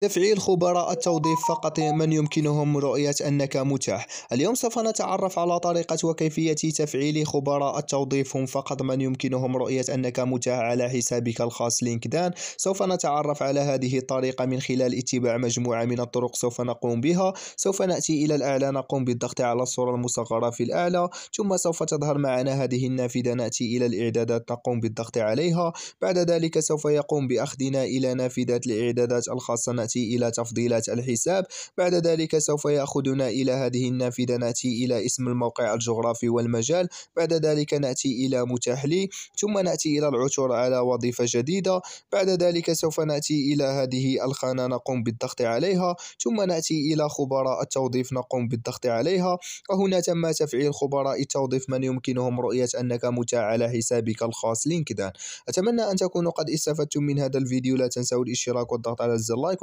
تفعيل خبراء التوظيف فقط من يمكنهم رؤية أنك متاح اليوم سوف نتعرف على طريقة وكيفية تفعيل خبراء التوظيف هم فقط من يمكنهم رؤية أنك متاح على حسابك الخاص لينكدان سوف نتعرف على هذه الطريقة من خلال اتباع مجموعة من الطرق سوف نقوم بها سوف نأتي إلى الأعلى نقوم بالضغط على الصورة المصغرة في الأعلى ثم سوف تظهر معنا هذه النافذة نأتي إلى الإعدادات نقوم بالضغط عليها بعد ذلك سوف يقوم بأخذنا إلى نافذة الإعدادات الخاصة ناتي إلى تفضيلات الحساب بعد ذلك سوف يأخذنا إلى هذه النافذة نأتي إلى اسم الموقع الجغرافي والمجال بعد ذلك نأتي إلى متاح لي ثم نأتي إلى العثور على وظيفة جديدة بعد ذلك سوف نأتي إلى هذه الخانة نقوم بالضغط عليها ثم نأتي إلى خبراء التوظيف نقوم بالضغط عليها وهنا تم تفعيل خبراء التوظيف من يمكنهم رؤية أنك متاح على حسابك الخاص لينكدان أتمنى أن تكونوا قد استفدتم من هذا الفيديو لا تنسوا الاشتراك والضغط على زر لايك